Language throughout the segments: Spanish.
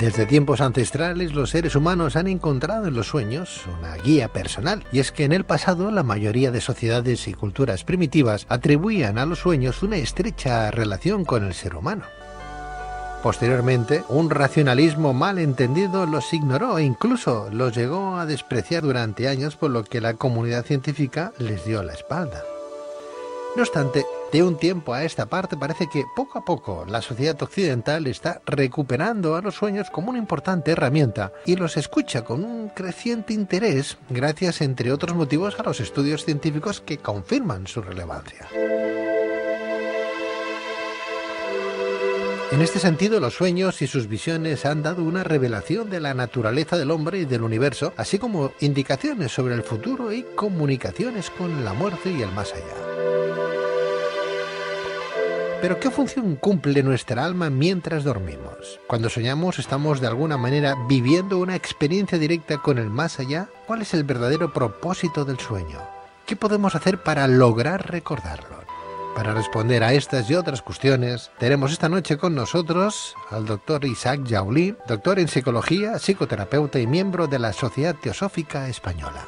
Desde tiempos ancestrales los seres humanos han encontrado en los sueños una guía personal, y es que en el pasado la mayoría de sociedades y culturas primitivas atribuían a los sueños una estrecha relación con el ser humano. Posteriormente, un racionalismo mal entendido los ignoró e incluso los llegó a despreciar durante años por lo que la comunidad científica les dio la espalda. No obstante, de un tiempo a esta parte parece que poco a poco la sociedad occidental está recuperando a los sueños como una importante herramienta y los escucha con un creciente interés gracias entre otros motivos a los estudios científicos que confirman su relevancia. En este sentido, los sueños y sus visiones han dado una revelación de la naturaleza del hombre y del universo, así como indicaciones sobre el futuro y comunicaciones con la muerte y el más allá. Pero ¿qué función cumple nuestra alma mientras dormimos? Cuando soñamos estamos de alguna manera viviendo una experiencia directa con el más allá. ¿Cuál es el verdadero propósito del sueño? ¿Qué podemos hacer para lograr recordarlo? Para responder a estas y otras cuestiones, tenemos esta noche con nosotros al doctor Isaac Jaulí, doctor en psicología, psicoterapeuta y miembro de la Sociedad Teosófica Española.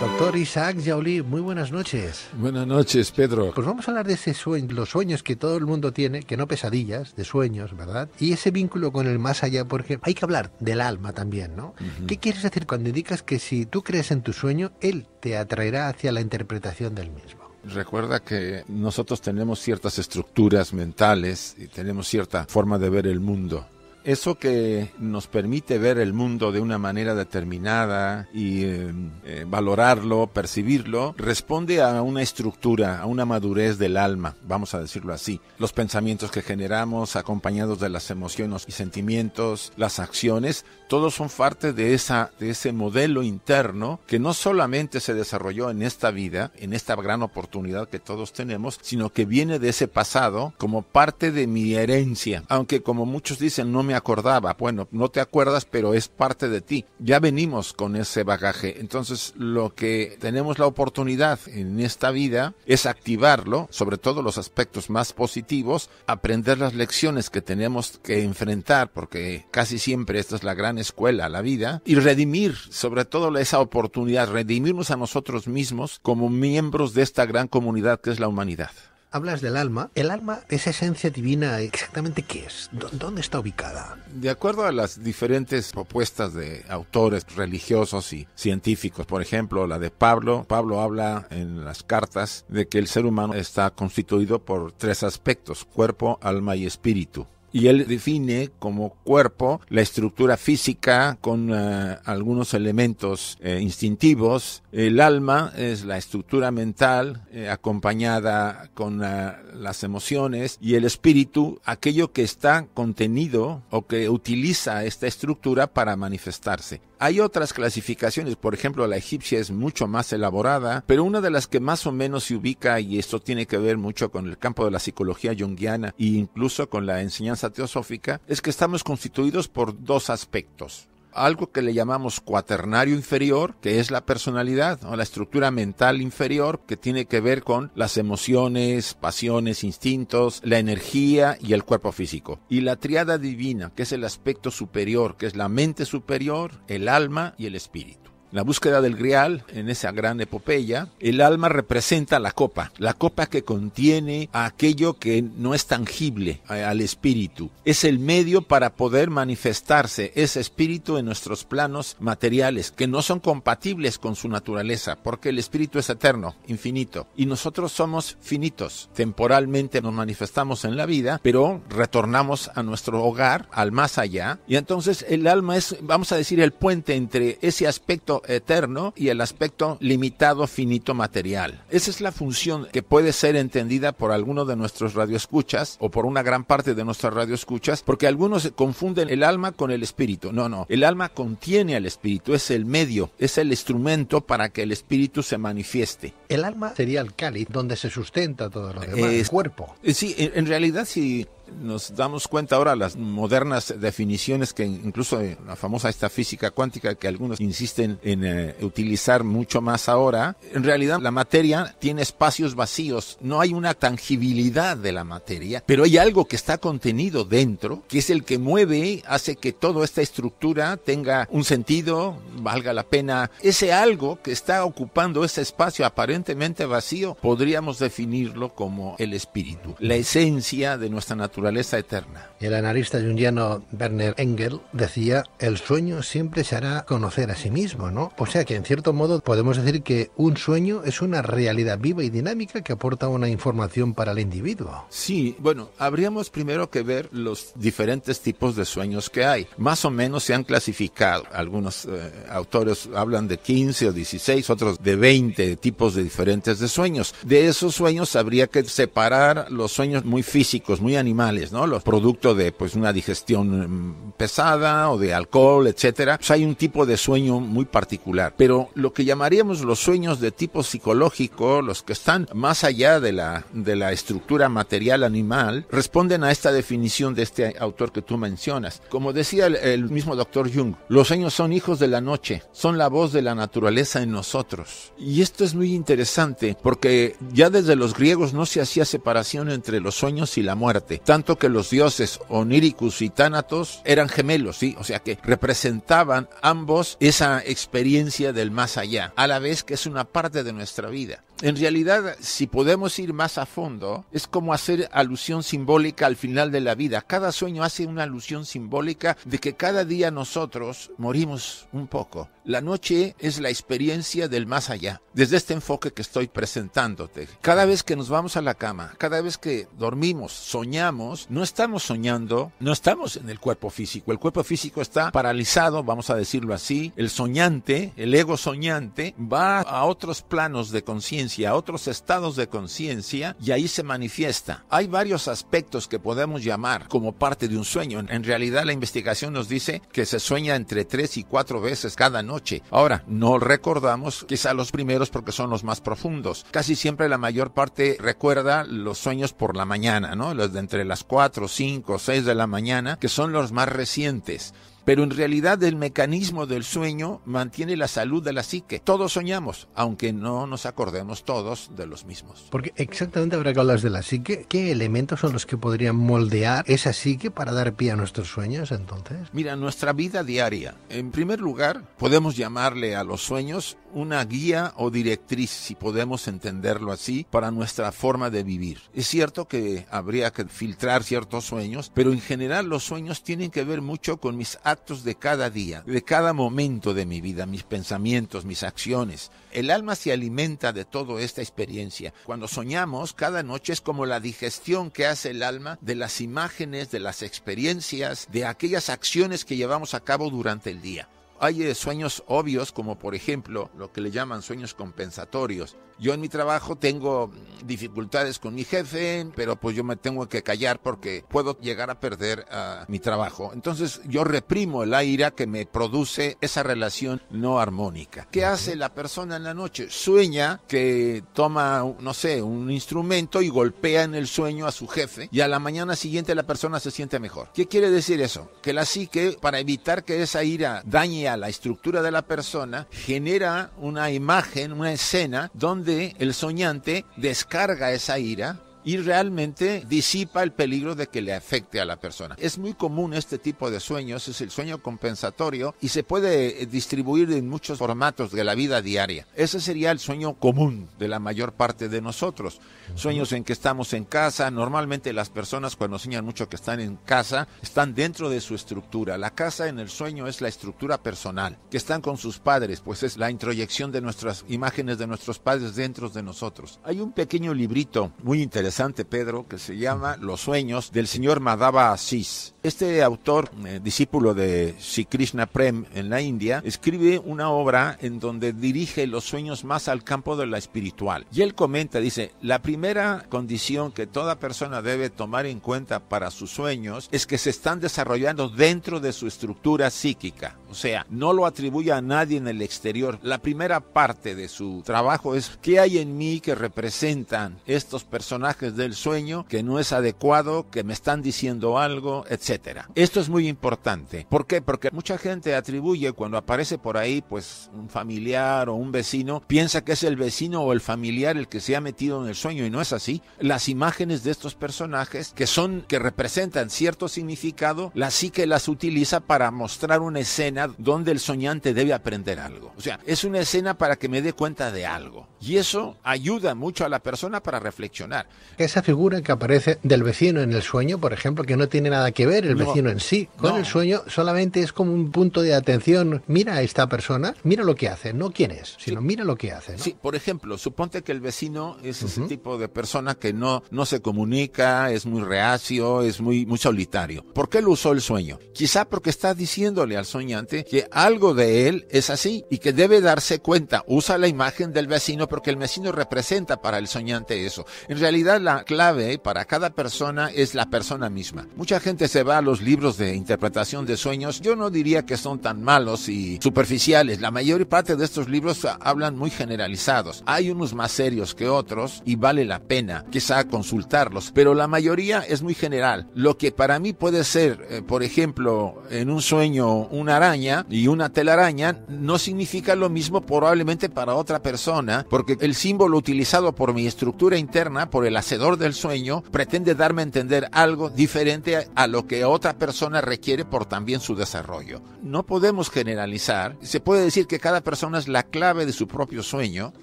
Doctor Isaac Jauli, muy buenas noches. Buenas noches, Pedro. Pues vamos a hablar de ese sueño, los sueños que todo el mundo tiene, que no pesadillas, de sueños, ¿verdad? Y ese vínculo con el más allá, porque hay que hablar del alma también, ¿no? ¿Qué quieres decir cuando indicas que si tú crees en tu sueño, él te atraerá hacia la interpretación del mismo? Recuerda que nosotros tenemos ciertas estructuras mentales y tenemos cierta forma de ver el mundo eso que nos permite ver el mundo de una manera determinada y em, eh, valorarlo, percibirlo, responde a una estructura, a una madurez del alma, vamos a decirlo así. Los pensamientos que generamos, acompañados de las emociones y sentimientos, las acciones, todos son parte de, esa, de ese modelo interno que no solamente se desarrolló en esta vida, en esta gran oportunidad que todos tenemos, sino que viene de ese pasado como parte de mi herencia. Aunque como muchos dicen, no me acordaba. Bueno, no te acuerdas, pero es parte de ti. Ya venimos con ese bagaje. Entonces, lo que tenemos la oportunidad en esta vida es activarlo, sobre todo los aspectos más positivos, aprender las lecciones que tenemos que enfrentar, porque casi siempre esta es la gran escuela, la vida, y redimir, sobre todo esa oportunidad, redimirnos a nosotros mismos como miembros de esta gran comunidad que es la humanidad hablas del alma. ¿El alma, esa esencia divina, exactamente qué es? ¿Dónde está ubicada? De acuerdo a las diferentes propuestas de autores religiosos y científicos, por ejemplo, la de Pablo, Pablo habla en las cartas de que el ser humano está constituido por tres aspectos, cuerpo, alma y espíritu y él define como cuerpo la estructura física con eh, algunos elementos eh, instintivos. El alma es la estructura mental eh, acompañada con las emociones y el espíritu aquello que está contenido o que utiliza esta estructura para manifestarse. Hay otras clasificaciones, por ejemplo, la egipcia es mucho más elaborada, pero una de las que más o menos se ubica, y esto tiene que ver mucho con el campo de la psicología junguiana e incluso con la enseñanza teosófica, es que estamos constituidos por dos aspectos algo que le llamamos cuaternario inferior, que es la personalidad, o la estructura mental inferior, que tiene que ver con las emociones, pasiones, instintos, la energía y el cuerpo físico. Y la triada divina, que es el aspecto superior, que es la mente superior, el alma y el espíritu la búsqueda del grial, en esa gran epopeya, el alma representa la copa, la copa que contiene aquello que no es tangible eh, al espíritu. Es el medio para poder manifestarse ese espíritu en nuestros planos materiales, que no son compatibles con su naturaleza, porque el espíritu es eterno, infinito, y nosotros somos finitos. Temporalmente nos manifestamos en la vida, pero retornamos a nuestro hogar, al más allá, y entonces el alma es, vamos a decir, el puente entre ese aspecto eterno y el aspecto limitado, finito, material. Esa es la función que puede ser entendida por alguno de nuestros radioescuchas o por una gran parte de nuestras radioescuchas, porque algunos confunden el alma con el espíritu. No, no, el alma contiene al espíritu, es el medio, es el instrumento para que el espíritu se manifieste. El alma sería el cáliz donde se sustenta todo lo demás, el cuerpo. Eh, sí, en realidad si nos damos cuenta ahora las modernas definiciones que incluso la famosa esta física cuántica que algunos insisten en eh, utilizar mucho más ahora, en realidad la materia tiene espacios vacíos, no hay una tangibilidad de la materia, pero hay algo que está contenido dentro, que es el que mueve, hace que toda esta estructura tenga un sentido, valga la pena. Ese algo que está ocupando ese espacio aparentemente vacío, podríamos definirlo como el espíritu, la esencia de nuestra naturaleza naturaleza eterna. El analista jungiano Werner Engel decía, el sueño siempre se hará conocer a sí mismo, ¿no? O sea que en cierto modo podemos decir que un sueño es una realidad viva y dinámica que aporta una información para el individuo. Sí, bueno, habríamos primero que ver los diferentes tipos de sueños que hay. Más o menos se han clasificado. Algunos eh, autores hablan de 15 o 16, otros de 20 tipos de diferentes de sueños. De esos sueños habría que separar los sueños muy físicos, muy animales. ¿no? Los productos de pues una digestión mm, pesada o de alcohol, etcétera. Pues, hay un tipo de sueño muy particular, pero lo que llamaríamos los sueños de tipo psicológico, los que están más allá de la de la estructura material animal, responden a esta definición de este autor que tú mencionas. Como decía el, mismo doctor Jung, los sueños son hijos de la noche, son la voz de la naturaleza en nosotros. Y esto es muy interesante porque ya desde los griegos no se hacía separación entre los sueños y la muerte tanto que los dioses Oniricus y Tánatos eran gemelos, ¿sí? O sea que representaban ambos esa experiencia del más allá, a la vez que es una parte de nuestra vida. En realidad, si podemos ir más a fondo, es como hacer alusión simbólica al final de la vida. Cada sueño hace una alusión simbólica de que cada día nosotros morimos un poco. La noche es la experiencia del más allá, desde este enfoque que estoy presentándote. Cada vez que nos vamos a la cama, cada vez que dormimos, soñamos, no estamos soñando, no estamos en el cuerpo físico. El cuerpo físico está paralizado, vamos a decirlo así. El soñante, el ego soñante, va a otros planos de conciencia a otros estados de conciencia y ahí se manifiesta. Hay varios aspectos que podemos llamar como parte de un sueño. En realidad la investigación nos dice que se sueña entre tres y cuatro veces cada noche. Ahora, no recordamos quizá los primeros porque son los más profundos. Casi siempre la mayor parte recuerda los sueños por la mañana, ¿no? Los de entre las cuatro, cinco, seis de la mañana, que son los más recientes. Pero en realidad el mecanismo del sueño mantiene la salud de la psique. Todos soñamos, aunque no nos acordemos todos de los mismos. Porque exactamente habrá que hablar de la psique, ¿qué elementos son los que podrían moldear esa psique para dar pie a nuestros sueños entonces? Mira, nuestra vida diaria. En primer lugar, podemos llamarle a los sueños una guía o directriz, si podemos entenderlo así, para nuestra forma de vivir. Es cierto que habría que filtrar ciertos sueños, pero en general los sueños tienen que ver mucho con mis actos de cada día, de cada momento de mi vida, mis pensamientos, mis acciones. El alma se alimenta de toda esta experiencia. Cuando soñamos, cada noche es como la digestión que hace el alma de las imágenes, de las experiencias, de aquellas acciones que llevamos a cabo durante el día. Hay eh, sueños obvios, como por ejemplo lo que le llaman sueños compensatorios, yo en mi trabajo tengo dificultades con mi jefe, pero pues yo me tengo que callar porque puedo llegar a perder mi trabajo. Entonces yo reprimo la ira que me produce esa relación no armónica. ¿Qué hace la persona en la noche? Sueña que toma, no sé, un instrumento y golpea en el sueño a su jefe y a la mañana siguiente la persona se siente mejor. ¿Qué quiere decir eso? Que la psique, para evitar que esa ira dañe a la estructura de la persona, genera una imagen, una escena donde el soñante descarga esa ira y realmente disipa el peligro de que le afecte a la persona. Es muy común este tipo de sueños, es el sueño compensatorio y se puede eh, distribuir en muchos formatos de la vida diaria. Ese sería el sueño común de la mayor parte de nosotros. Sueños en que estamos en casa, normalmente las personas cuando sueñan mucho que están en casa, están dentro de su estructura. La casa en el sueño es la estructura personal, que están con sus padres, pues es la introyección de nuestras imágenes de nuestros padres dentro de nosotros. Hay un pequeño librito muy interesante Pedro, que se llama Los sueños del señor Madhava Asís. Este autor, eh, discípulo de Sri Krishna Prem en la India, escribe una obra en donde dirige los sueños más al campo de la espiritual. Y él comenta, dice, la primera condición que toda persona debe tomar en cuenta para sus sueños es que se están desarrollando dentro de su estructura psíquica. O sea, no lo atribuye a nadie en el exterior. La primera parte de su trabajo es qué hay en mí que representan estos personajes del sueño que no es adecuado, que me están diciendo algo, etcétera. Esto es muy importante. ¿Por qué? Porque mucha gente atribuye cuando aparece por ahí pues un familiar o un vecino, piensa que es el vecino o el familiar el que se ha metido en el sueño y no es así. Las imágenes de estos personajes que son que representan cierto significado, la psique las utiliza para mostrar una escena donde el soñante debe aprender algo. O sea, es una escena para que me dé cuenta de algo. Y eso ayuda mucho a la persona para reflexionar. Esa figura que aparece del vecino en el sueño, por ejemplo, que no tiene nada que ver el vecino en sí con el sueño, solamente es como un punto de atención. Mira a esta persona, mira lo que hace, no quién es, sino mira lo que hace. Sí, por ejemplo, suponte que el vecino es ese tipo de persona que no, no se comunica, es muy reacio, es muy, muy solitario. ¿Por qué lo usó el sueño? Quizá porque está diciéndole al soñante que algo de él es así y que debe darse cuenta. Usa la imagen del vecino porque el vecino representa para el soñante eso. En realidad la clave para cada persona es la persona misma. Mucha gente se va a los libros de interpretación de sueños. Yo no diría que son tan malos y superficiales. La mayor parte de estos libros hablan muy generalizados. Hay unos más serios que otros y vale la pena quizá consultarlos, pero la mayoría es muy general. Lo que para mí puede ser, eh, por ejemplo, en un sueño un araña, y una telaraña no significa lo mismo probablemente para otra persona, porque el símbolo utilizado por mi estructura interna, por el hacedor del sueño, pretende darme a entender algo diferente a lo que otra persona requiere por también su desarrollo. No podemos generalizar, se puede decir que cada persona es la clave de su propio sueño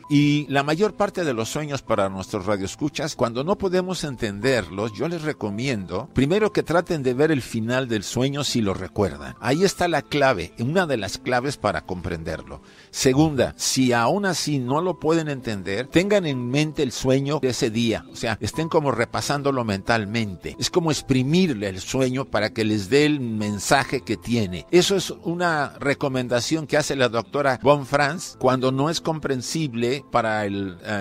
y la mayor parte de los sueños para nuestros radioescuchas, cuando no podemos entenderlos, yo les recomiendo primero que traten de ver el final del sueño si lo recuerdan. Ahí está la clave una de las claves para comprenderlo. Segunda, si aún así no lo pueden entender, tengan en mente el sueño de ese día, o sea, estén como repasándolo mentalmente. Es como exprimirle el sueño para que les dé el mensaje que tiene. Eso es una recomendación que hace la doctora Von Franz cuando no es comprensible para eh,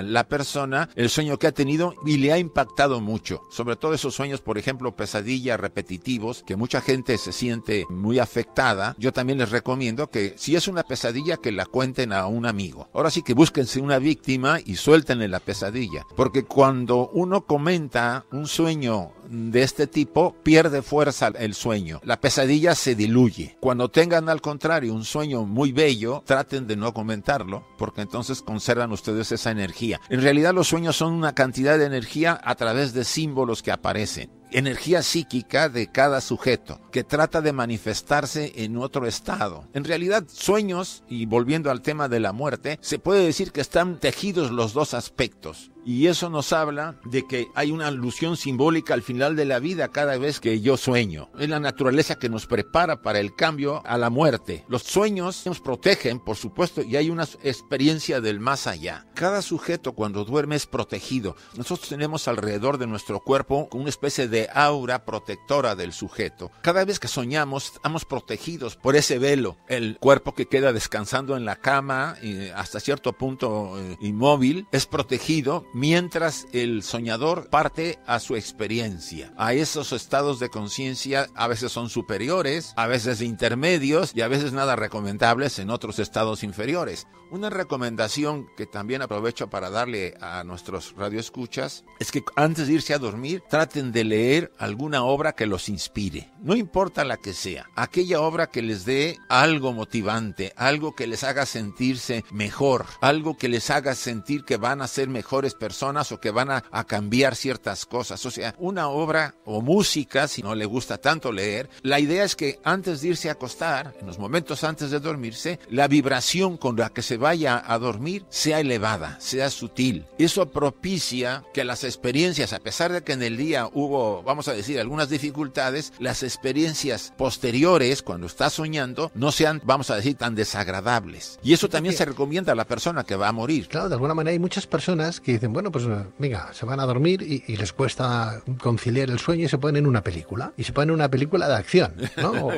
la persona el sueño que ha tenido y le ha impactado mucho. Sobre todo esos sueños, por ejemplo, pesadillas repetitivos, que mucha gente se siente muy afectada. Yo también les recomiendo que si es una pesadilla que la cuenten a un amigo. Ahora sí que búsquense una víctima y suéltenle la pesadilla, porque cuando uno comenta un sueño de este tipo, pierde fuerza el sueño. La pesadilla se diluye. Cuando tengan al contrario un sueño muy bello, traten de no comentarlo, porque entonces conservan ustedes esa energía. En realidad los sueños son una cantidad de energía a través de símbolos que aparecen energía psíquica de cada sujeto que trata de manifestarse en otro estado. En realidad, sueños, y volviendo al tema de la muerte, se puede decir que están tejidos los dos aspectos, y eso nos habla de que hay una alusión simbólica al final de la vida cada vez que yo sueño. Es la naturaleza que nos prepara para el cambio a la muerte. Los sueños nos protegen, por supuesto, y hay una experiencia del más allá. Cada sujeto cuando duerme es protegido. Nosotros tenemos alrededor de nuestro cuerpo una especie de aura protectora del sujeto. Cada vez que soñamos, estamos protegidos por ese velo. El cuerpo que queda descansando en la cama, eh, hasta cierto punto eh, inmóvil, es protegido mientras el soñador parte a su experiencia. A esos estados de conciencia a veces son superiores, a veces intermedios y a veces nada recomendables en otros estados inferiores. Una recomendación que también aprovecho para darle a nuestros radioescuchas es que antes de irse a dormir traten de leer alguna obra que los inspire, no importa la que sea, aquella obra que les dé algo motivante, algo que les haga sentirse mejor, algo que les haga sentir que van a ser mejores personas o que van a, cambiar ciertas cosas, o sea, una obra o música, si no le gusta tanto leer, la idea es que antes de irse a acostar, en los momentos antes de dormirse, la vibración con la que se vaya a dormir sea elevada, sea sutil. Eso propicia que las experiencias, a pesar de que en el día hubo, vamos a decir, algunas dificultades, las experiencias posteriores, cuando estás soñando, no sean, vamos a decir, tan desagradables. Y eso también se recomienda a la persona que va a morir. Claro, de alguna manera hay muchas personas que dicen, bueno, pues venga, se van a dormir y, les cuesta conciliar el sueño y se ponen en una película. Y se ponen en una película de acción, ¿no?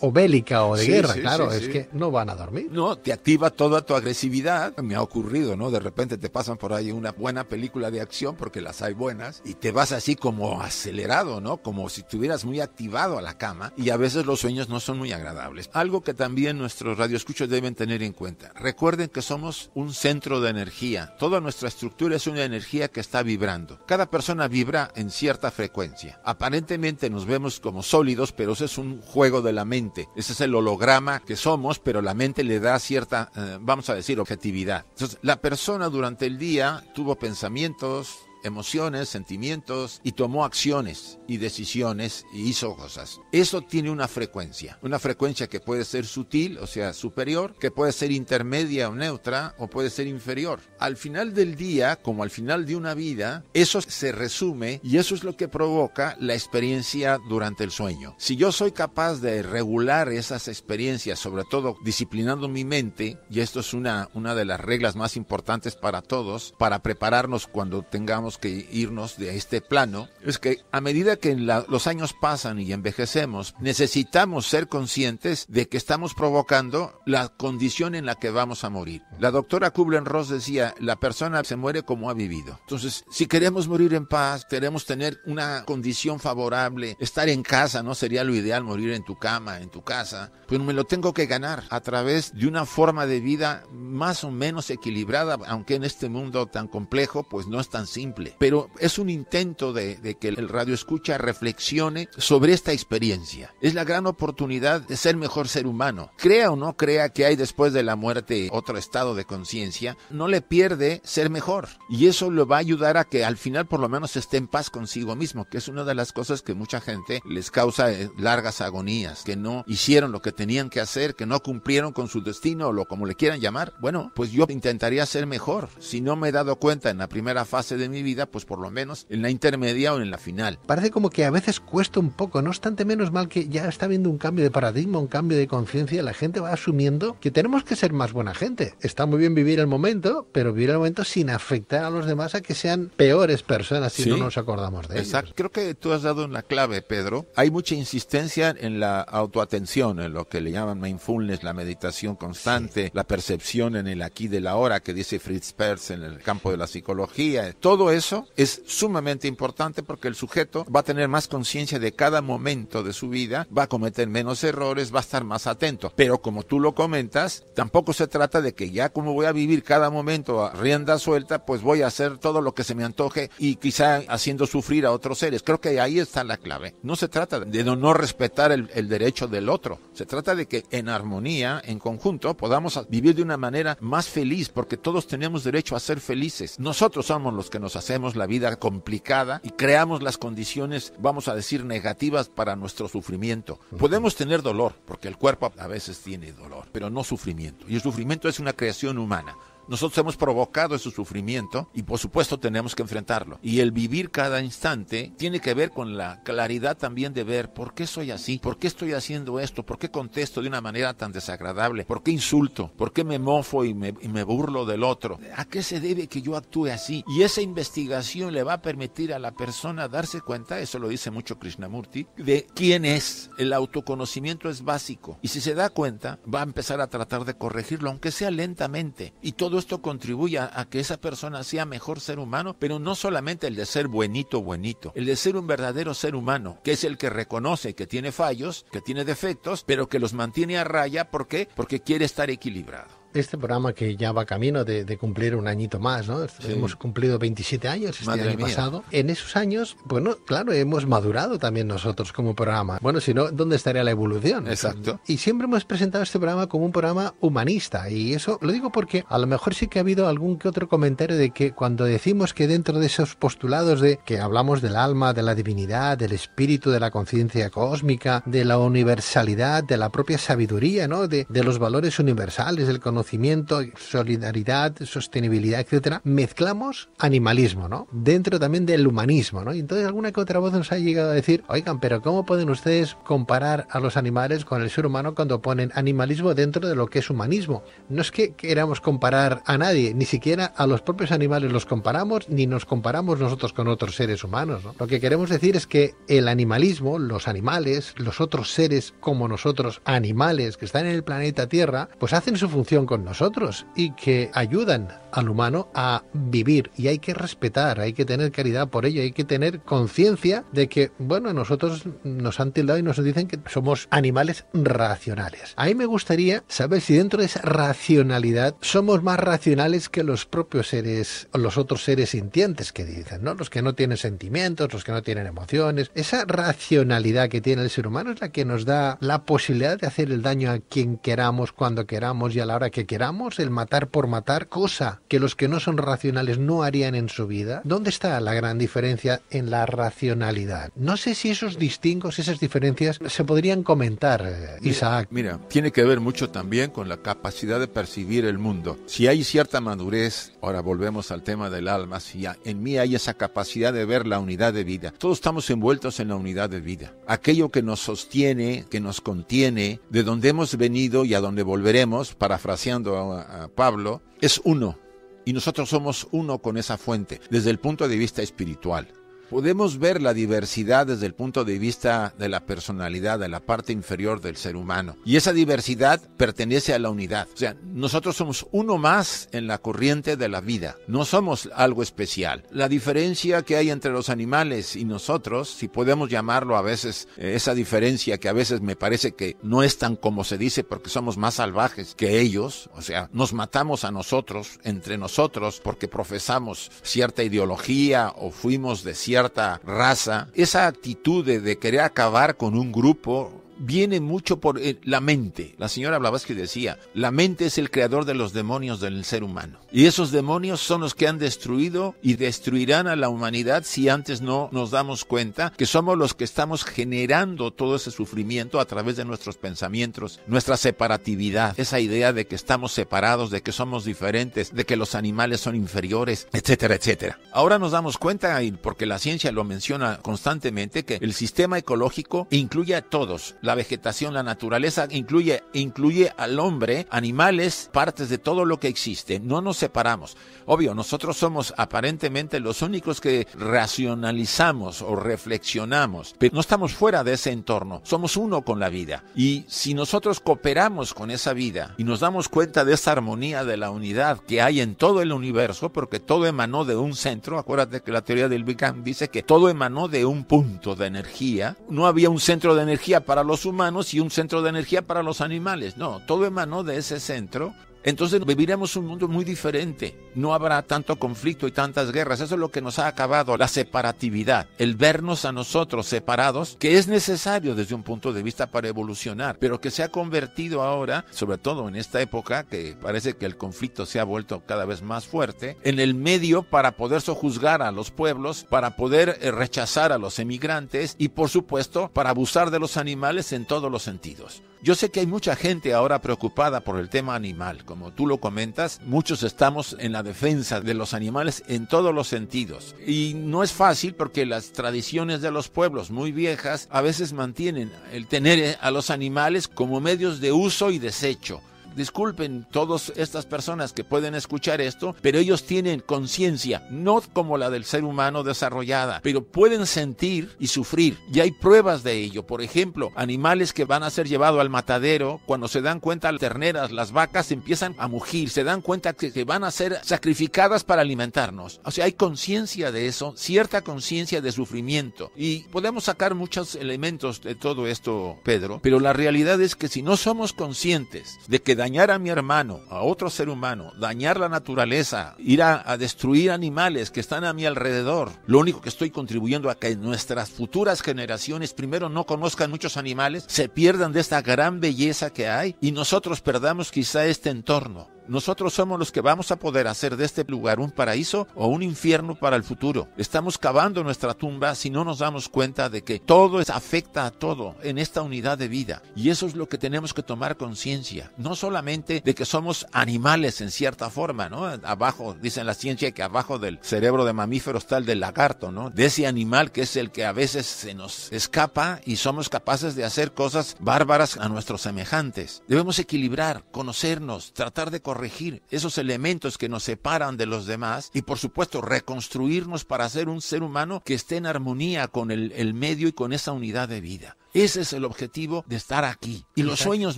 O, bélica o de guerra, claro, es que no van a dormir. No, te activa toda agresividad, me ha ocurrido, ¿no? De repente te pasan por ahí una buena película de acción, porque las hay buenas, y te vas así como acelerado, ¿no? Como si estuvieras muy activado a la cama, y a veces los sueños no son muy agradables. Algo que también nuestros radioescuchos deben tener en cuenta. Recuerden que somos un centro de energía. Toda nuestra estructura es una energía que está vibrando. Cada persona vibra en cierta frecuencia. Aparentemente nos vemos como sólidos, pero eso es un juego de la mente. Ese es el holograma que somos, pero la mente le da cierta eh, vamos a decir, objetividad. Entonces, la persona durante el día tuvo pensamientos, emociones, sentimientos y tomó acciones y decisiones y hizo cosas. Eso tiene una frecuencia, una frecuencia que puede ser sutil, o sea, superior, que puede ser intermedia o neutra o puede ser inferior. Al final del día, como al final de una vida, eso se resume y eso es lo que provoca la experiencia durante el sueño. Si yo soy capaz de regular esas experiencias, sobre todo disciplinando mi mente, y esto es una, una de las reglas más importantes para todos, para prepararnos cuando tengamos que irnos de este plano es que a medida que los años pasan y envejecemos, necesitamos ser conscientes de que estamos provocando la condición en la que vamos a morir. La doctora Kublen-Ross decía, la persona se muere como ha vivido. Entonces, si queremos morir en paz, queremos tener una condición favorable, estar en casa, no sería lo ideal morir en tu cama, en tu casa, pues me lo tengo que ganar a través de una forma de vida más o menos equilibrada, aunque en este mundo tan complejo, pues no es tan simple pero es un intento de, que el radio escucha reflexione sobre esta experiencia. Es la gran oportunidad de ser mejor ser humano. Crea o no crea que hay después de la muerte otro estado de conciencia, no le pierde ser mejor. Y eso le va a ayudar a que al final por lo menos esté en paz consigo mismo, que es una de las cosas que mucha gente les causa eh, largas agonías, que no hicieron lo que tenían que hacer, que no cumplieron con su destino o lo como le quieran llamar. Bueno, pues yo intentaría ser mejor. Si no me he dado cuenta en la primera fase de mi vida, pues por lo menos en la intermedia o en la final. Parece como que a veces cuesta un poco, no obstante menos mal que ya está habiendo un cambio de paradigma, un cambio de conciencia, la gente va asumiendo que tenemos que ser más buena gente. Está muy bien vivir el momento, pero vivir el momento sin afectar a los demás a que sean peores personas si no nos acordamos de exacto. Creo que tú has dado una clave, Pedro. Hay mucha insistencia en la autoatención, en lo que le llaman mindfulness, la meditación constante, la percepción en el aquí de la hora que dice Fritz Perls en el campo de la psicología. Todo eso es sumamente importante porque el sujeto va a tener más conciencia de cada momento de su vida, va a cometer menos errores, va a estar más atento. Pero como tú lo comentas, tampoco se trata de que ya como voy a vivir cada momento a rienda suelta, pues voy a hacer todo lo que se me antoje y quizá haciendo sufrir a otros seres. Creo que ahí está la clave. No se trata de no, respetar el, el derecho del otro. Se trata de que en armonía, en conjunto, podamos vivir de una manera más feliz porque todos tenemos derecho a ser felices. Nosotros somos los que nos hacemos la vida complicada y creamos las condiciones, vamos a decir, negativas para nuestro sufrimiento. Podemos tener dolor, porque el cuerpo a veces tiene dolor, pero no sufrimiento. Y el sufrimiento es una creación humana. Nosotros hemos provocado ese sufrimiento y por supuesto tenemos que enfrentarlo. Y el vivir cada instante tiene que ver con la claridad también de ver por qué soy así, por qué estoy haciendo esto, por qué contesto de una manera tan desagradable, por qué insulto, por qué me mofo y me, y me burlo del otro. ¿A qué se debe que yo actúe así? Y esa investigación le va a permitir a la persona darse cuenta, eso lo dice mucho Krishnamurti, de quién es. El autoconocimiento es básico. Y si se da cuenta, va a empezar a tratar de corregirlo, aunque sea lentamente. Y todo esto contribuye a que esa persona sea mejor ser humano, pero no solamente el de ser buenito, buenito, el de ser un verdadero ser humano, que es el que reconoce que tiene fallos, que tiene defectos, pero que los mantiene a raya, ¿por qué? Porque quiere estar equilibrado este programa que ya va camino de, cumplir un añito más, ¿no? Hemos cumplido 27 años este año pasado. En esos años, bueno, pues claro, hemos madurado también nosotros como programa. Bueno, si no, ¿dónde estaría la evolución? Exacto. Y siempre hemos presentado este programa como un programa humanista. Y eso lo digo porque a lo mejor sí que ha habido algún que otro comentario de que cuando decimos que dentro de esos postulados de que hablamos del alma, de la divinidad, del espíritu, de la conciencia cósmica, de la universalidad, de la propia sabiduría, ¿no? De, de los valores universales, del conocimiento, conocimiento, solidaridad, sostenibilidad, etcétera, mezclamos animalismo, ¿no? Dentro también del humanismo, ¿no? Y entonces alguna que otra voz nos ha llegado a decir, oigan, pero ¿cómo pueden ustedes comparar a los animales con el ser humano cuando ponen animalismo dentro de lo que es humanismo? No es que queramos comparar a nadie, ni siquiera a los propios animales los comparamos, ni nos comparamos nosotros con otros seres humanos, Lo que queremos decir es que el animalismo, los animales, los otros seres como nosotros, animales que están en el planeta Tierra, pues hacen su función con nosotros y que ayudan al humano a vivir y hay que respetar, hay que tener caridad por ello, hay que tener conciencia de que, bueno, nosotros nos han tildado y nos dicen que somos animales racionales. A mí me gustaría saber si dentro de esa racionalidad somos más racionales que los propios seres, los otros seres sintientes que dicen, ¿no? Los que no tienen sentimientos, los que no tienen emociones. Esa racionalidad que tiene el ser humano es la que nos da la posibilidad de hacer el daño a quien queramos, cuando queramos y a la hora que queramos, el matar por matar, cosa que los que no son racionales no harían en su vida. ¿Dónde está la gran diferencia en la racionalidad? No sé si esos distingos, esas diferencias se podrían comentar, eh, Isaac. Mira, tiene que ver mucho también con la capacidad de percibir el mundo. Si hay cierta madurez, ahora volvemos al tema del alma, si en mí hay esa capacidad de ver la unidad de vida. Todos estamos envueltos en la unidad de vida. Aquello que nos sostiene, que nos contiene, de donde hemos venido y a donde volveremos, parafraseando a Pablo, es uno. Y nosotros somos uno con esa fuente desde el punto de vista espiritual podemos ver la diversidad desde el punto de vista de la personalidad, de la parte inferior del ser humano. Y esa diversidad pertenece a la unidad. O sea, nosotros somos uno más en la corriente de la vida. No somos algo especial. La diferencia que hay entre los animales y nosotros, si podemos llamarlo a veces eh, esa diferencia que a veces me parece que no es tan como se dice porque somos más salvajes que ellos, o sea, nos matamos a nosotros, entre nosotros, porque profesamos cierta ideología o fuimos de cierta raza, esa actitud de querer acabar con un grupo viene mucho por eh, la mente. La señora Blavatsky decía, la mente es el creador de los demonios del ser humano. Y esos demonios son los que han destruido y destruirán a la humanidad si antes no nos damos cuenta que somos los que estamos generando todo ese sufrimiento a través de nuestros pensamientos, nuestra separatividad, esa idea de que estamos separados, de que somos diferentes, de que los animales son inferiores, etcétera, etcétera. Ahora nos damos cuenta, y porque la ciencia lo menciona constantemente, que el sistema ecológico incluye a todos la vegetación, la naturaleza, incluye, incluye al hombre, animales, partes de todo lo que existe. No nos separamos. Obvio, nosotros somos aparentemente los únicos que racionalizamos o reflexionamos, pero no estamos fuera de ese entorno. Somos uno con la vida. Y si nosotros cooperamos con esa vida y nos damos cuenta de esa armonía de la unidad que hay en todo el universo, porque todo emanó de un centro, acuérdate que la teoría del Big Bang dice que todo emanó de un punto de energía, no había un centro de energía para los humanos y un centro de energía para los animales. No, todo mano de ese centro entonces viviremos un mundo muy diferente. No habrá tanto conflicto y tantas guerras. Eso es lo que nos ha acabado, la separatividad, el vernos a nosotros separados, que es necesario desde un punto de vista para evolucionar, pero que se ha convertido ahora, sobre todo en esta época que parece que el conflicto se ha vuelto cada vez más fuerte, en el medio para poder sojuzgar a los pueblos, para poder eh, rechazar a los emigrantes y por supuesto para abusar de los animales en todos los sentidos. Yo sé que hay mucha gente ahora preocupada por el tema animal. Como tú lo comentas, muchos estamos en la defensa de los animales en todos los sentidos. Y no es fácil porque las tradiciones de los pueblos muy viejas a veces mantienen el tener eh, a los animales como medios de uso y desecho disculpen todas estas personas que pueden escuchar esto, pero ellos tienen conciencia, no como la del ser humano desarrollada, pero pueden sentir y sufrir. Y hay pruebas de ello. Por ejemplo, animales que van a ser llevados al matadero, cuando se dan cuenta las terneras, las vacas empiezan a mugir, se dan cuenta que, que van a ser sacrificadas para alimentarnos. O sea, hay conciencia de eso, cierta conciencia de sufrimiento. Y podemos sacar muchos elementos de todo esto, Pedro, pero la realidad es que si no somos conscientes de que dañar a mi hermano, a otro ser humano, dañar la naturaleza, ir a, destruir animales que están a mi alrededor, lo único que estoy contribuyendo a que nuestras futuras generaciones primero no conozcan muchos animales, se pierdan de esta gran belleza que hay y nosotros perdamos quizá este entorno. Nosotros somos los que vamos a poder hacer de este lugar un paraíso o un infierno para el futuro. Estamos cavando nuestra tumba si no nos damos cuenta de que todo afecta a todo en esta unidad de vida. Y eso es lo que tenemos que tomar conciencia. No solamente de que somos animales en cierta forma, ¿no? Abajo, dicen la ciencia que abajo del cerebro de mamíferos está el del lagarto, ¿no? De ese animal que es el que a veces se nos escapa y somos capaces de hacer cosas bárbaras a nuestros semejantes. Debemos equilibrar, conocernos, tratar de corregirnos corregir esos elementos que nos separan de los demás y por supuesto reconstruirnos para ser un ser humano que esté en armonía con el, el medio y con esa unidad de vida. Ese es el objetivo de estar aquí. Y los sueños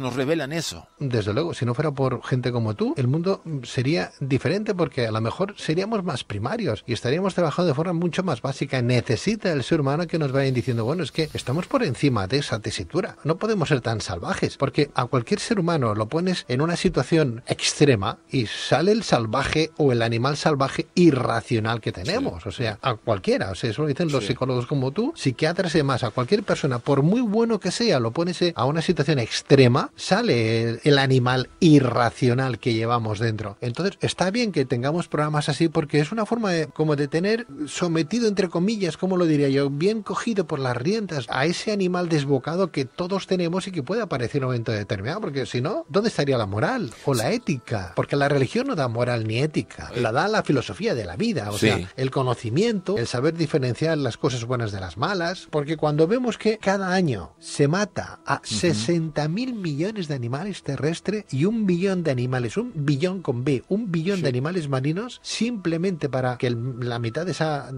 nos revelan eso. Desde luego, si no fuera por gente como tú, el mundo sería diferente porque a lo mejor seríamos más primarios y estaríamos trabajando de forma mucho más básica. Necesita el ser humano que nos vayan diciendo, bueno, es que estamos por encima de esa tesitura. No podemos ser tan salvajes porque a cualquier ser humano lo pones en una situación extrema y sale el salvaje o el animal salvaje irracional que tenemos. O sea, a cualquiera. O sea, eso lo dicen los psicólogos como tú, psiquiatras y demás. A cualquier persona, por muy bueno que sea, lo pones a una situación extrema, sale el, animal irracional que llevamos dentro. Entonces, está bien que tengamos programas así porque es una forma de, como de tener sometido, entre comillas, como lo diría yo, bien cogido por las riendas a ese animal desbocado que todos tenemos y que puede aparecer en un momento determinado, porque si no, ¿dónde estaría la moral o la ética? Porque la religión no da moral ni ética, la da la filosofía de la vida, o sea, el conocimiento, el saber diferenciar las cosas buenas de las malas, porque cuando vemos que cada año se mata a sesenta mil millones de animales terrestres y un billón de animales, un billón con B, un billón de animales marinos, simplemente para que la mitad de,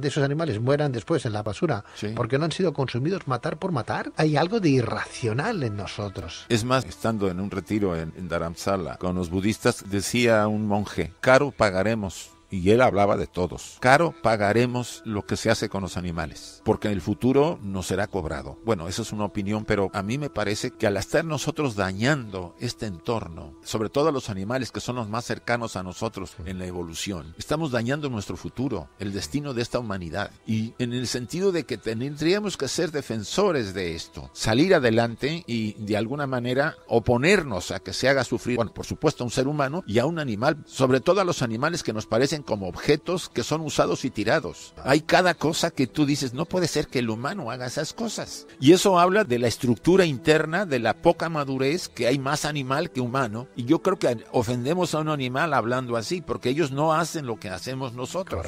esos animales mueran después en la basura, porque no han sido consumidos matar por matar. Hay algo de irracional en nosotros. Es más, estando en un retiro en, en Dharamsala con los budistas, decía un monje, caro pagaremos y él hablaba de todos. Caro pagaremos lo que se hace con los animales, porque en el futuro no será cobrado. Bueno, esa es una opinión, pero a mí me parece que al estar nosotros dañando este entorno, sobre todo a los animales que son los más cercanos a nosotros en la evolución, estamos dañando nuestro futuro, el destino de esta humanidad. Y en el sentido de que tendríamos que ser defensores de esto, salir adelante y de alguna manera oponernos a que se haga sufrir, bueno, por supuesto a un ser humano y a un animal, sobre todo a los animales que nos parecen como objetos que son usados y tirados. Hay cada cosa que tú dices, no puede ser que el humano haga esas cosas. Y eso habla de la estructura interna, de la poca madurez, que hay más animal que humano. Y yo creo que ofendemos a un animal hablando así, porque ellos no hacen lo que hacemos nosotros.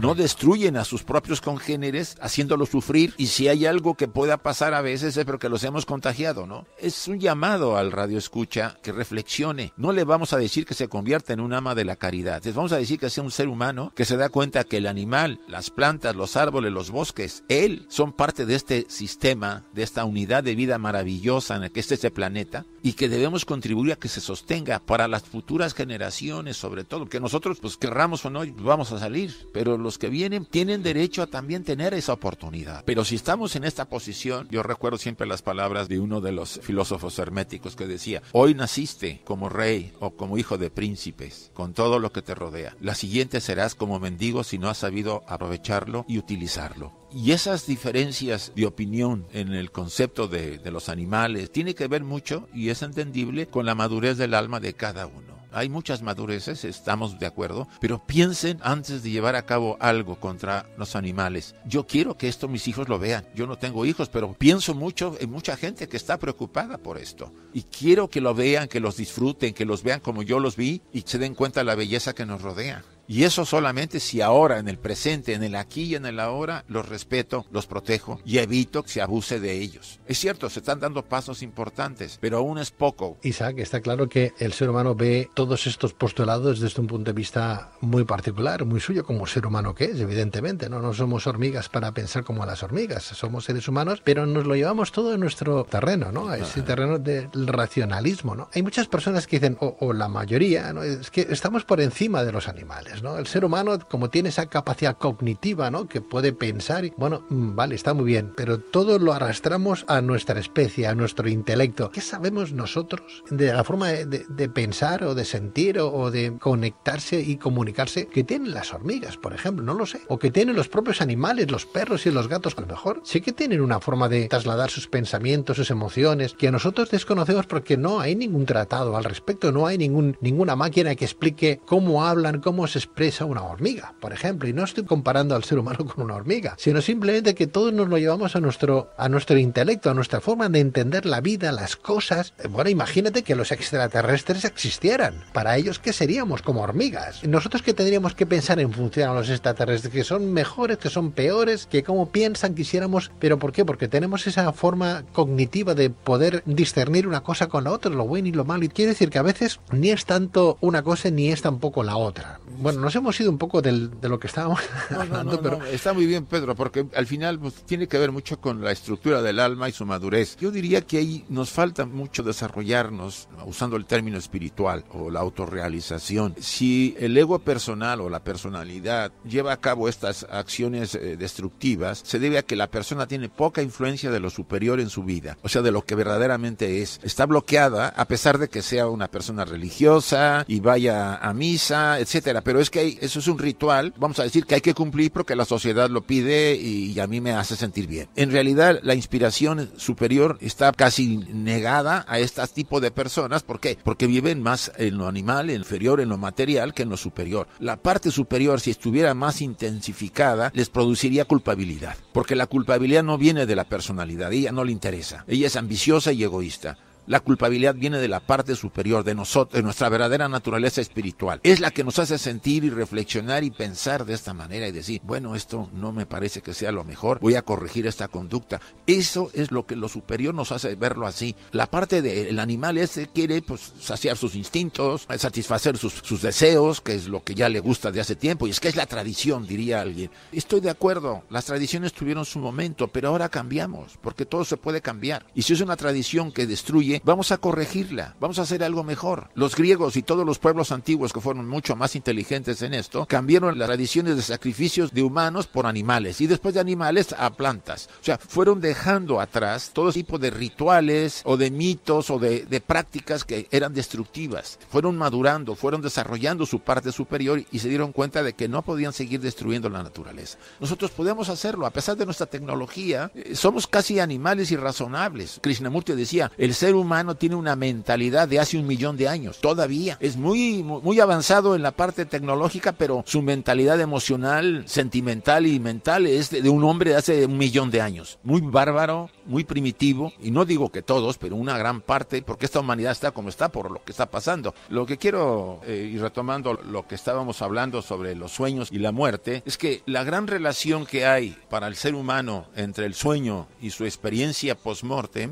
No destruyen a sus propios congéneres haciéndolos sufrir. Y si hay algo que pueda pasar a veces es porque los hemos contagiado, ¿no? Es un llamado al radio escucha que reflexione. No le vamos a decir que se convierta en un ama de la caridad. Les vamos a decir que sea un ser humano que se da cuenta que el animal, las plantas, los árboles, los bosques, él son parte de este sistema, de esta unidad de vida maravillosa en la que está este planeta y que debemos contribuir a que se sostenga para las futuras generaciones, sobre todo, que nosotros, pues querramos o no, vamos a salir, pero los que vienen tienen derecho a también tener esa oportunidad. Pero si estamos en esta posición, yo recuerdo siempre las palabras de uno de los filósofos herméticos que decía, hoy naciste como rey o como hijo de príncipes, con todo lo que te rodea siguiente serás como mendigo si no has sabido aprovecharlo y utilizarlo. Y esas diferencias de opinión en el concepto de, de los animales tiene que ver mucho y es entendible con la madurez del alma de cada uno. Hay muchas madureces, estamos de acuerdo, pero piensen antes de llevar a cabo algo contra los animales. Yo quiero que esto mis hijos lo vean. Yo no tengo hijos, pero pienso mucho en mucha gente que está preocupada por esto. Y quiero que lo vean, que los disfruten, que los vean como yo los vi y se den cuenta de la belleza que nos rodea. Y eso solamente si ahora, en el presente, en el aquí y en el ahora, los respeto, los protejo y evito que se abuse de ellos. Es cierto, se están dando pasos importantes, pero aún es poco. Isaac, está claro que el ser humano ve todos estos postulados desde un punto de vista muy particular, muy suyo, como ser humano que es, evidentemente. No, no somos hormigas para pensar como las hormigas, somos seres humanos, pero nos lo llevamos todo en nuestro terreno, ¿no? A ese terreno del racionalismo, ¿no? Hay muchas personas que dicen, o, la mayoría, ¿no? es que estamos por encima de los animales el ser humano, como tiene esa capacidad cognitiva, ¿no? Que puede pensar, y, bueno, mm, vale, está muy bien, pero todo lo arrastramos a nuestra especie, a nuestro intelecto. ¿Qué sabemos nosotros de la forma de, pensar o de sentir o, de conectarse y comunicarse que tienen las hormigas, por ejemplo? No lo sé. O que tienen los propios animales, los perros y los gatos, a lo mejor. Sí que tienen una forma de trasladar sus pensamientos, sus emociones, que nosotros desconocemos porque no hay ningún tratado al respecto, no hay ninguna máquina que explique cómo hablan, cómo se expresa una hormiga, por ejemplo. Y no estoy comparando al ser humano con una hormiga, sino simplemente que todos nos lo llevamos a nuestro, a nuestro intelecto, a nuestra forma de entender la vida, las cosas. Bueno, imagínate que los extraterrestres existieran. Para ellos, ¿qué seríamos como hormigas? Nosotros qué tendríamos que pensar en función a los extraterrestres, que son mejores, que son peores, que como piensan quisiéramos, pero ¿por qué? Porque tenemos esa forma cognitiva de poder discernir una cosa con la otra, lo bueno y lo malo. Y quiere decir que a veces ni es tanto una cosa ni es tampoco la otra. Bueno, nos hemos ido un poco de lo que estábamos hablando, pero... está muy bien, Pedro, porque al final pues, tiene que ver mucho con la estructura del alma y su madurez. Yo diría que ahí nos falta mucho desarrollarnos, usando el término espiritual o la autorrealización. Si el ego personal o la personalidad lleva a cabo estas acciones eh, destructivas, se debe a que la persona tiene poca influencia de lo superior en su vida, o sea, de lo que verdaderamente es. Está bloqueada a pesar de que sea una persona religiosa y vaya a misa, etcétera pero es que eso es un ritual, vamos a decir que hay que cumplir porque la sociedad lo pide y, a mí me hace sentir bien. En realidad, la inspiración superior está casi negada a este tipo de personas. ¿Por qué? Porque viven más en lo animal, en inferior, en lo material que en lo superior. La parte superior, si estuviera más intensificada, les produciría culpabilidad. Porque la culpabilidad no viene de la personalidad, ella no le interesa. Ella es ambiciosa y egoísta. La culpabilidad viene de la parte superior de nosotros, de nuestra verdadera naturaleza espiritual. Es la que nos hace sentir y reflexionar y pensar de esta manera y decir, bueno, esto no me parece que sea lo mejor, voy a corregir esta conducta. Eso es lo que lo superior nos hace verlo así. La parte del animal ese quiere pues, saciar sus instintos, satisfacer sus, sus deseos, que es lo que ya le gusta de hace tiempo, y es que es la tradición, diría alguien. Estoy de acuerdo, las tradiciones tuvieron su momento, pero ahora cambiamos, porque todo se puede cambiar. Y si es una tradición que destruye, vamos a corregirla, vamos a hacer algo mejor. Los griegos y todos los pueblos antiguos que fueron mucho más inteligentes en esto, cambiaron las tradiciones de sacrificios de humanos por animales y después de animales a plantas. O sea, fueron dejando atrás todo tipo de rituales o de mitos o de, de prácticas que eran destructivas. Fueron madurando, fueron desarrollando su parte superior y se dieron cuenta de que no podían seguir destruyendo la naturaleza. Nosotros podemos hacerlo, a pesar de nuestra tecnología, eh, somos casi animales irrazonables. Krishnamurti decía, el ser humano humano tiene una mentalidad de hace un millón de años, todavía. Es muy, muy avanzado en la parte tecnológica, pero su mentalidad emocional, sentimental y mental es de, un hombre de hace un millón de años. Muy bárbaro, muy primitivo, y no digo que todos, pero una gran parte, porque esta humanidad está como está por lo que está pasando. Lo que quiero ir eh, retomando lo que estábamos hablando sobre los sueños y la muerte, es que la gran relación que hay para el ser humano entre el sueño y su experiencia post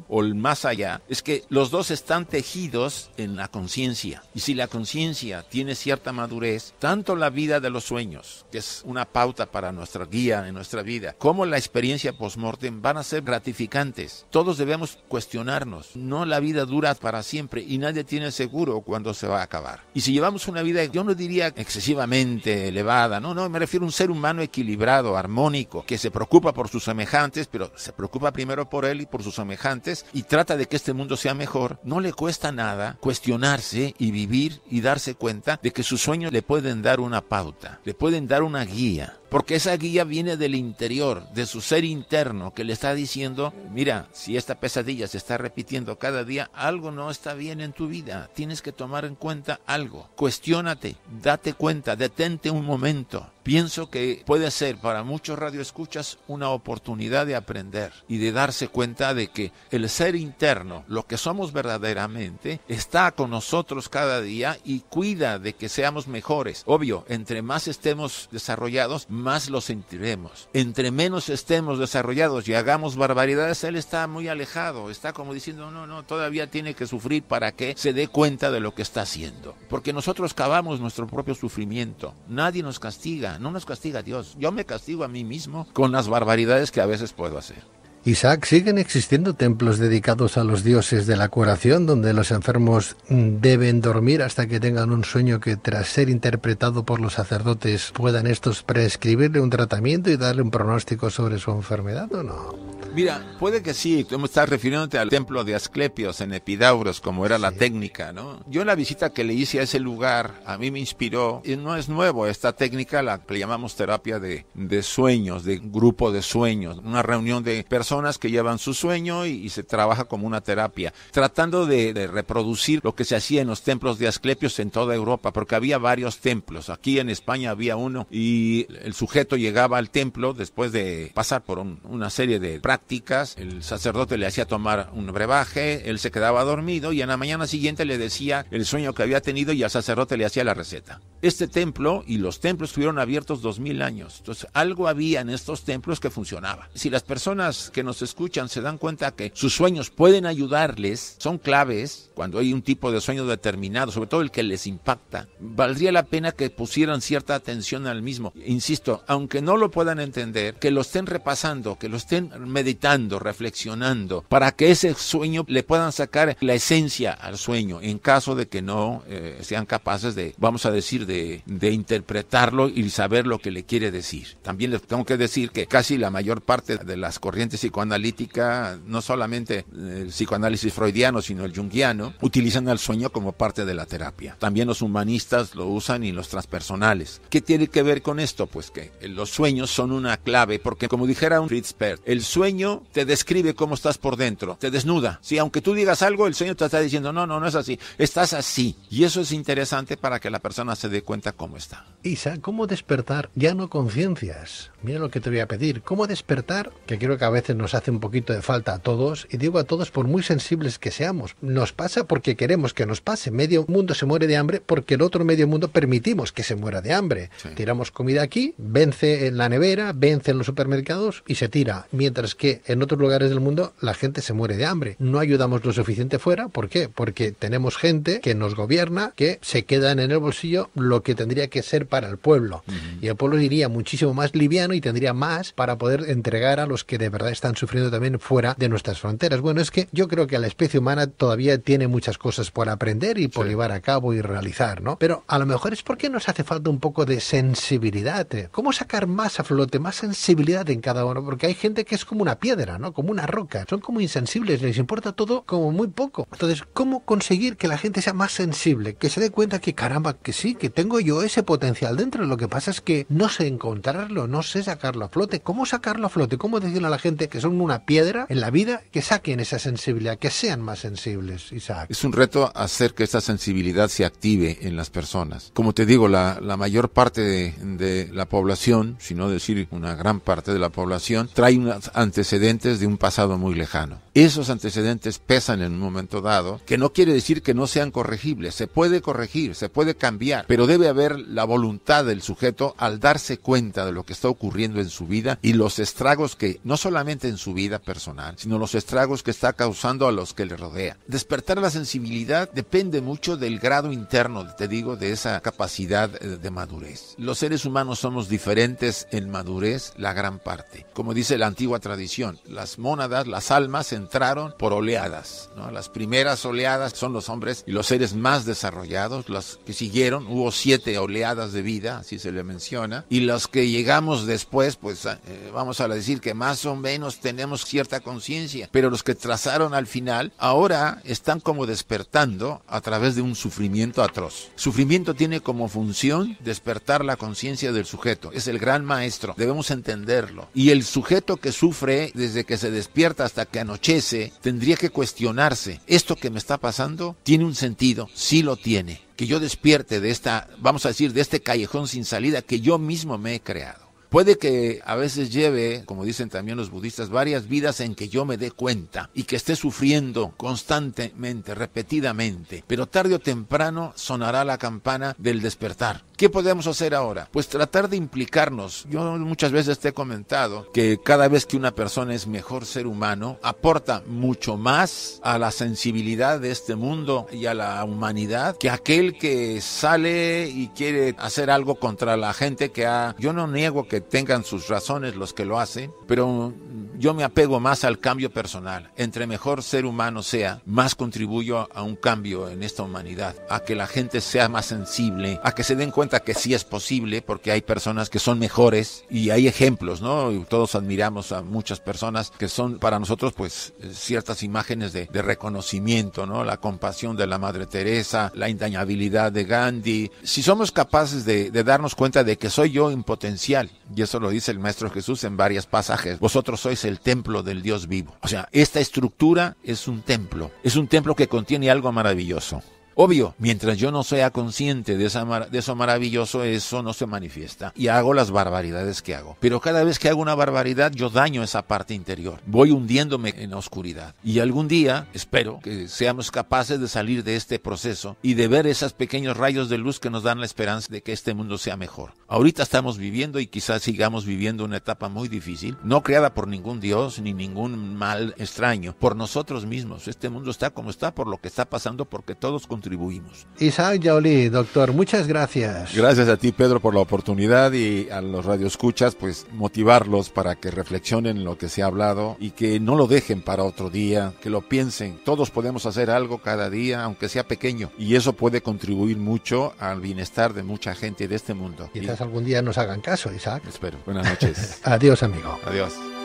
o el más allá, es que los dos están tejidos en la conciencia. Y si la conciencia tiene cierta madurez, tanto la vida de los sueños, que es una pauta para nuestra guía en nuestra vida, como la experiencia post van a ser gratificantes. Todos debemos cuestionarnos. No la vida dura para siempre y nadie tiene seguro cuándo se va a acabar. Y si llevamos una vida, yo no diría excesivamente elevada, no, no, me refiero a un ser humano equilibrado, armónico, que se preocupa por sus semejantes, pero se preocupa primero por él y por sus semejantes y trata de que este mundo sea mejor, no le cuesta nada cuestionarse y vivir y darse cuenta de que sus sueños le pueden dar una pauta, le pueden dar una guía, porque esa guía viene del interior, de su ser interno, que le está diciendo, mira, si esta pesadilla se está repitiendo cada día, algo no está bien en tu vida, tienes que tomar en cuenta algo, cuestiónate, date cuenta, detente un momento. Pienso que puede ser para muchos radioescuchas una oportunidad de aprender y de darse cuenta de que el ser interno, lo que somos verdaderamente, está con nosotros cada día y cuida de que seamos mejores. Obvio, entre más estemos desarrollados, más lo sentiremos. Entre menos estemos desarrollados y hagamos barbaridades, él está muy alejado, está como diciendo, no, no, todavía tiene que sufrir para que se dé cuenta de lo que está haciendo. Porque nosotros cavamos nuestro propio sufrimiento. Nadie nos castiga, no nos castiga Dios. Yo me castigo a mí mismo con las barbaridades que a veces puedo hacer. Isaac, ¿siguen existiendo templos dedicados a los dioses de la curación, donde los enfermos deben dormir hasta que tengan un sueño que tras ser interpretado por los sacerdotes puedan estos prescribirle un tratamiento y darle un pronóstico sobre su enfermedad o no? Mira, puede que sí, tú estás refiriéndote al templo de Asclepios en Epidauros, como era la técnica, ¿no? Yo la visita que le hice a ese lugar a mí me inspiró, y no es nuevo, esta técnica la que llamamos terapia de, de sueños, de grupo de sueños, una reunión de personas que llevan su sueño y, se trabaja como una terapia, tratando de, reproducir lo que se hacía en los templos de Asclepios en toda Europa, porque había varios templos. Aquí en España había uno y el sujeto llegaba al templo después de pasar por una serie de prácticas, el sacerdote le hacía tomar un brebaje, él se quedaba dormido y en la mañana siguiente le decía el sueño que había tenido y al sacerdote le hacía la receta. Este templo y los templos estuvieron abiertos dos mil años, entonces algo había en estos templos que funcionaba. Si las personas que nos escuchan se dan cuenta que sus sueños pueden ayudarles, son claves, cuando hay un tipo de sueño determinado, sobre todo el que les impacta, valdría la pena que pusieran cierta atención al mismo. Insisto, aunque no lo puedan entender, que lo estén repasando, que lo estén meditando, reflexionando, para que ese sueño le puedan sacar la esencia al sueño, en caso de que no eh, sean capaces de, vamos a decir, de, de interpretarlo y saber lo que le quiere decir. También les tengo que decir que casi la mayor parte de las corrientes psicoanalítica, no solamente el psicoanálisis freudiano, sino el junguiano, utilizan al sueño como parte de la terapia. También los humanistas lo usan y los transpersonales. ¿Qué tiene que ver con esto? Pues que los sueños son una clave, porque como dijera un Fritz Perth el sueño te describe cómo estás por dentro, te desnuda. Si aunque tú digas algo, el sueño te está diciendo, no, no, no es así, estás así. Y eso es interesante para que la persona se dé cuenta cómo está. Isa, ¿cómo despertar ya no conciencias? Mira lo que te voy a pedir. ¿Cómo despertar? Que creo que a veces nos hace un poquito de falta a todos, y digo a todos por muy sensibles que seamos. Nos pasa porque queremos que nos pase. Medio mundo se muere de hambre porque el otro medio mundo permitimos que se muera de hambre. Tiramos comida aquí, vence en la nevera, vence en los supermercados y se tira. Mientras que en otros lugares del mundo la gente se muere de hambre. No ayudamos lo suficiente fuera. ¿Por qué? Porque tenemos gente que nos gobierna, que se quedan en el bolsillo lo que tendría que ser para el pueblo. Y el pueblo iría muchísimo más liviano y tendría más para poder entregar a los que de verdad están están sufriendo también fuera de nuestras fronteras. Bueno, es que yo creo que la especie humana todavía tiene muchas cosas por aprender y por llevar a cabo y realizar, ¿no? Pero a lo mejor es porque nos hace falta un poco de sensibilidad. ¿Cómo sacar más a flote, más sensibilidad en cada uno? Porque hay gente que es como una piedra, ¿no? Como una roca. Son como insensibles, les importa todo como muy poco. Entonces, ¿cómo conseguir que la gente sea más sensible? Que se dé cuenta que, caramba, que sí, que tengo yo ese potencial dentro. Lo que pasa es que no sé encontrarlo, no sé sacarlo a flote. ¿Cómo sacarlo a flote? ¿Cómo decirle a la gente que que son una piedra en la vida, que saquen esa sensibilidad, que sean más sensibles, Es un reto hacer que esa sensibilidad se active en las personas. Como te digo, la, mayor parte de, de, la población, si no decir una gran parte de la población, trae unos antecedentes de un pasado muy lejano esos antecedentes pesan en un momento dado, que no quiere decir que no sean corregibles, se puede corregir, se puede cambiar, pero debe haber la voluntad del sujeto al darse cuenta de lo que está ocurriendo en su vida y los estragos que, no solamente en su vida personal, sino los estragos que está causando a los que le rodean. Despertar la sensibilidad depende mucho del grado interno, te digo, de esa capacidad eh, de madurez. Los seres humanos somos diferentes en madurez la gran parte. Como dice la antigua tradición, las mónadas, las almas en entraron por oleadas. Las primeras oleadas son los hombres y los seres más desarrollados, los que siguieron, hubo siete oleadas de vida, así se le menciona, y los que llegamos después, pues eh, vamos a decir que más o menos tenemos cierta conciencia, pero los que trazaron al final ahora están como despertando a través de un sufrimiento atroz. Sufrimiento tiene como función despertar la conciencia del sujeto, es el gran maestro, debemos entenderlo. Y el sujeto que sufre desde que se despierta hasta que anochece, tendría que cuestionarse, ¿esto que me está pasando tiene un sentido? Sí lo tiene. Que yo despierte de esta, vamos a decir, de este callejón sin salida que yo mismo me he creado. Puede que a veces lleve, como dicen también los budistas, varias vidas en que yo me dé cuenta y que esté sufriendo constantemente, repetidamente, pero tarde o temprano sonará la campana del despertar. ¿Qué podemos hacer ahora? Pues tratar de implicarnos. Yo muchas veces te he comentado que cada vez que una persona es mejor ser humano, aporta mucho más a la sensibilidad de este mundo y a la humanidad que aquel que sale y quiere hacer algo contra la gente que ha... Yo no niego que tengan sus razones los que lo hacen, pero yo me apego más al cambio personal. Entre mejor ser humano sea, más contribuyo a un cambio en esta humanidad, a que la gente sea más sensible, a que se den cuenta que sí es posible, porque hay personas que son mejores y hay ejemplos, ¿no? todos admiramos a muchas personas que son para nosotros, pues, ciertas imágenes de, reconocimiento, ¿no? La compasión de la Madre Teresa, la indañabilidad de Gandhi. Si somos capaces de, darnos cuenta de que soy yo impotencial y eso lo dice el Maestro Jesús en varios pasajes. Vosotros sois el templo del Dios vivo. O sea, esta estructura es un templo. Es un templo que contiene algo maravilloso. Obvio, mientras yo no sea consciente de, eso maravilloso, eso no se manifiesta. Y hago las barbaridades que hago. Pero cada vez que hago una barbaridad, yo daño esa parte interior. Voy hundiéndome en la oscuridad. Y algún día, espero, que seamos capaces de salir de este proceso y de ver esos pequeños rayos de luz que nos dan la esperanza de que este mundo sea mejor. Ahorita estamos viviendo y quizás sigamos viviendo una etapa muy difícil, no creada por ningún Dios ni ningún mal extraño, por nosotros mismos. Este mundo está como está por lo que está pasando porque todos contribuimos. Isaac Yaoli, doctor, muchas gracias. Gracias a ti, Pedro, por la oportunidad y a los radioescuchas, pues motivarlos para que reflexionen en lo que se ha hablado y que no lo dejen para otro día, que lo piensen. Todos podemos hacer algo cada día, aunque sea pequeño, y eso puede contribuir mucho al bienestar de mucha gente de este mundo. Quizás algún día nos hagan caso, Isaac. Espero. Buenas noches. Adiós, amigo. Adiós.